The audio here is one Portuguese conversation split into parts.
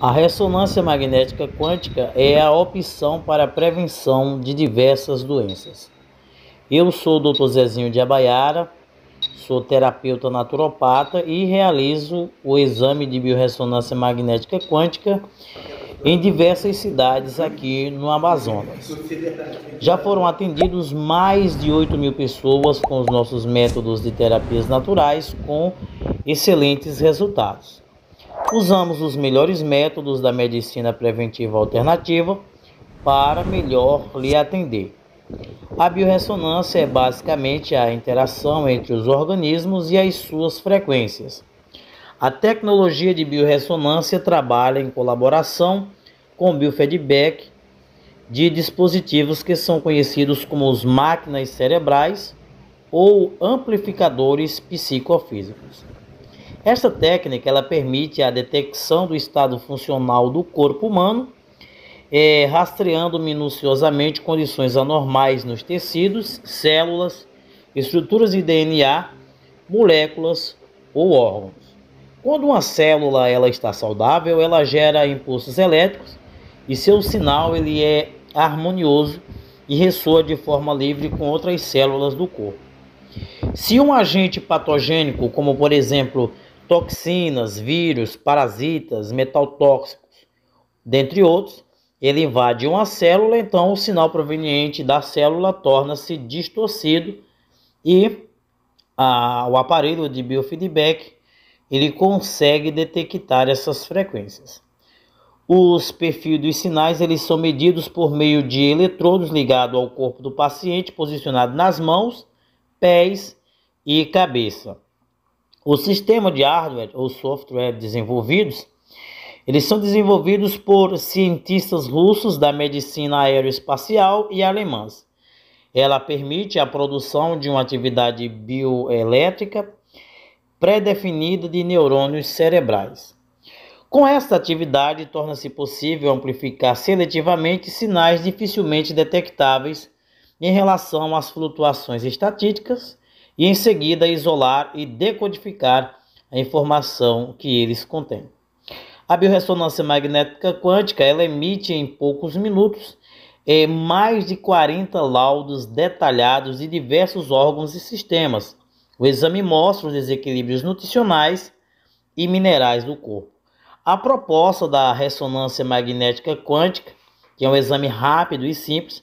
A ressonância magnética quântica é a opção para a prevenção de diversas doenças. Eu sou o Dr. Zezinho de Abaiara, sou terapeuta naturopata e realizo o exame de biorressonância magnética quântica em diversas cidades aqui no Amazonas. Já foram atendidos mais de 8 mil pessoas com os nossos métodos de terapias naturais com excelentes resultados. Usamos os melhores métodos da medicina preventiva alternativa para melhor lhe atender. A biorressonância é basicamente a interação entre os organismos e as suas frequências. A tecnologia de biorressonância trabalha em colaboração com biofeedback de dispositivos que são conhecidos como os máquinas cerebrais ou amplificadores psicofísicos. Esta técnica ela permite a detecção do estado funcional do corpo humano, é, rastreando minuciosamente condições anormais nos tecidos, células, estruturas de DNA, moléculas ou órgãos. Quando uma célula ela está saudável, ela gera impulsos elétricos e seu sinal ele é harmonioso e ressoa de forma livre com outras células do corpo. Se um agente patogênico, como por exemplo toxinas, vírus, parasitas, metal tóxicos, dentre outros. Ele invade uma célula, então o sinal proveniente da célula torna-se distorcido e a, o aparelho de biofeedback ele consegue detectar essas frequências. Os perfis dos sinais eles são medidos por meio de eletrodos ligados ao corpo do paciente, posicionados nas mãos, pés e cabeça. O sistema de hardware ou software desenvolvidos, eles são desenvolvidos por cientistas russos da medicina aeroespacial e alemãs. Ela permite a produção de uma atividade bioelétrica pré-definida de neurônios cerebrais. Com esta atividade, torna-se possível amplificar seletivamente sinais dificilmente detectáveis em relação às flutuações estatísticas e em seguida isolar e decodificar a informação que eles contêm. A biorressonância magnética quântica ela emite em poucos minutos é mais de 40 laudos detalhados de diversos órgãos e sistemas. O exame mostra os desequilíbrios nutricionais e minerais do corpo. A proposta da ressonância magnética quântica, que é um exame rápido e simples,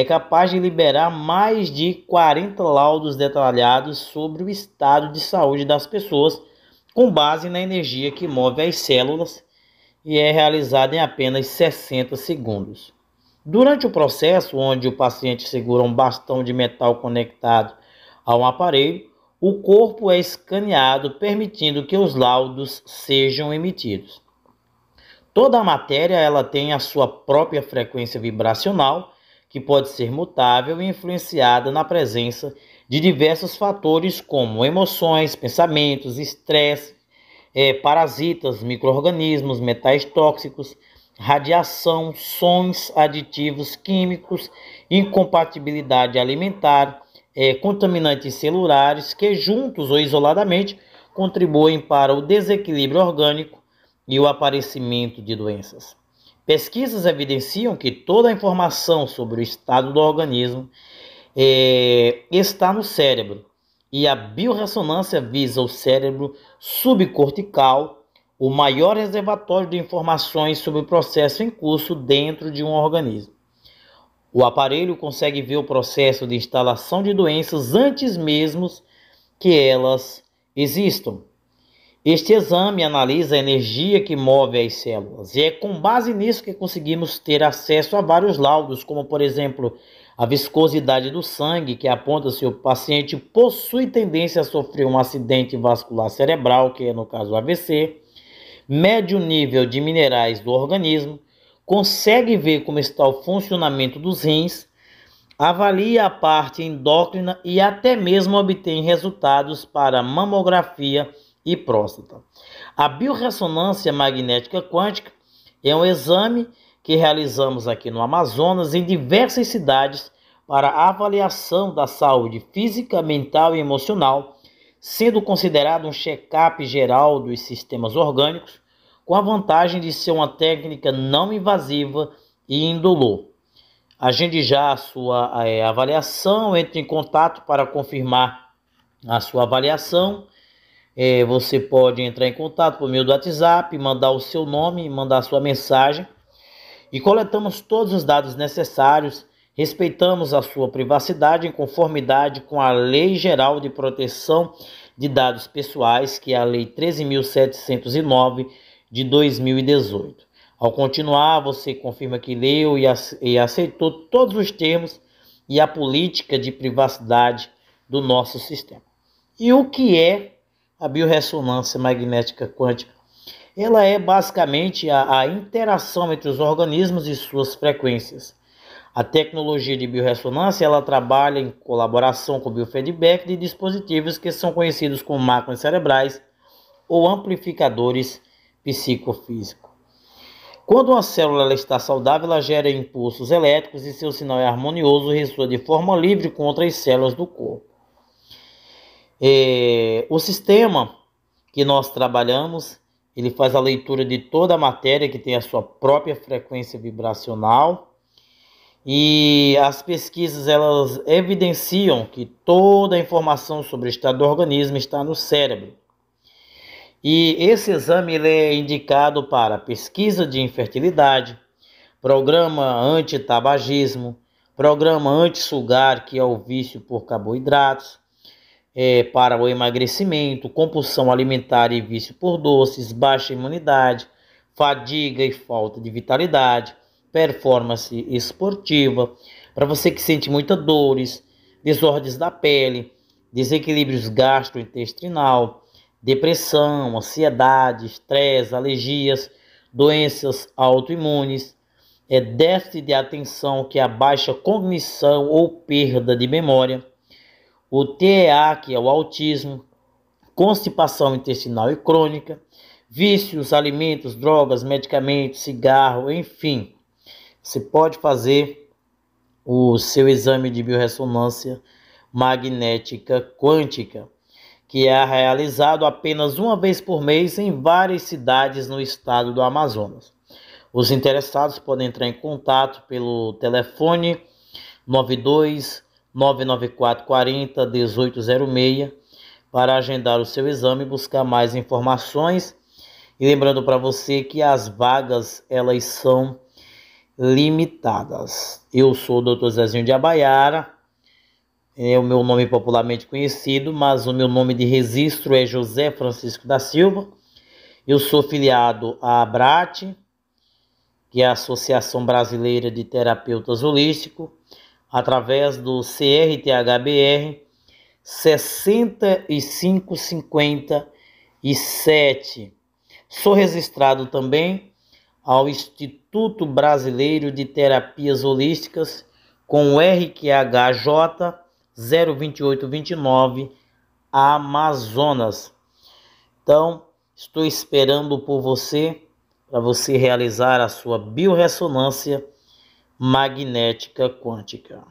é capaz de liberar mais de 40 laudos detalhados sobre o estado de saúde das pessoas, com base na energia que move as células e é realizada em apenas 60 segundos. Durante o processo, onde o paciente segura um bastão de metal conectado a um aparelho, o corpo é escaneado, permitindo que os laudos sejam emitidos. Toda a matéria ela tem a sua própria frequência vibracional que pode ser mutável e influenciada na presença de diversos fatores como emoções, pensamentos, estresse, é, parasitas, micro-organismos, metais tóxicos, radiação, sons, aditivos químicos, incompatibilidade alimentar, é, contaminantes celulares que, juntos ou isoladamente, contribuem para o desequilíbrio orgânico e o aparecimento de doenças. Pesquisas evidenciam que toda a informação sobre o estado do organismo é, está no cérebro e a biorressonância visa o cérebro subcortical, o maior reservatório de informações sobre o processo em curso dentro de um organismo. O aparelho consegue ver o processo de instalação de doenças antes mesmo que elas existam. Este exame analisa a energia que move as células e é com base nisso que conseguimos ter acesso a vários laudos, como por exemplo a viscosidade do sangue, que aponta se o paciente possui tendência a sofrer um acidente vascular cerebral, que é no caso o AVC, mede o nível de minerais do organismo, consegue ver como está o funcionamento dos rins, avalia a parte endócrina e até mesmo obtém resultados para mamografia e próstata. A biorressonância magnética quântica é um exame que realizamos aqui no Amazonas em diversas cidades para avaliação da saúde física, mental e emocional, sendo considerado um check-up geral dos sistemas orgânicos, com a vantagem de ser uma técnica não invasiva e indolor. Agende já a sua eh, avaliação, entre em contato para confirmar a sua avaliação é, você pode entrar em contato por meio do WhatsApp, mandar o seu nome, mandar a sua mensagem e coletamos todos os dados necessários, respeitamos a sua privacidade em conformidade com a Lei Geral de Proteção de Dados Pessoais, que é a Lei 13.709 de 2018. Ao continuar, você confirma que leu e aceitou todos os termos e a política de privacidade do nosso sistema. E o que é a biorressonância magnética quântica. Ela é basicamente a, a interação entre os organismos e suas frequências. A tecnologia de biorressonância ela trabalha em colaboração com o biofeedback de dispositivos que são conhecidos como máquinas cerebrais ou amplificadores psicofísicos. Quando uma célula está saudável, ela gera impulsos elétricos e seu sinal é harmonioso e ressoa de forma livre com outras células do corpo. É, o sistema que nós trabalhamos, ele faz a leitura de toda a matéria que tem a sua própria frequência vibracional. E as pesquisas elas evidenciam que toda a informação sobre o estado do organismo está no cérebro. E esse exame ele é indicado para pesquisa de infertilidade, programa anti-tabagismo, programa anti-sugar, que é o vício por carboidratos, é, para o emagrecimento, compulsão alimentar e vício por doces, baixa imunidade, fadiga e falta de vitalidade, performance esportiva, para você que sente muitas dores, desordens da pele, desequilíbrios gastrointestinal, depressão, ansiedade, estresse, alergias, doenças autoimunes, é déficit de atenção que é a baixa cognição ou perda de memória, o TEA, que é o autismo, constipação intestinal e crônica, vícios, alimentos, drogas, medicamentos, cigarro, enfim. Você pode fazer o seu exame de biorressonância magnética quântica, que é realizado apenas uma vez por mês em várias cidades no estado do Amazonas. Os interessados podem entrar em contato pelo telefone 92 994 40 1806 para agendar o seu exame e buscar mais informações. E lembrando para você que as vagas elas são limitadas. Eu sou o Dr. Zezinho de Abaiara, é o meu nome popularmente conhecido, mas o meu nome de registro é José Francisco da Silva. Eu sou filiado à ABRAT, que é a Associação Brasileira de Terapeutas Holísticos através do CRTHBR 6557. Sou registrado também ao Instituto Brasileiro de Terapias Holísticas com o RQHJ 02829 Amazonas. Então, estou esperando por você para você realizar a sua biorressonância magnética quântica.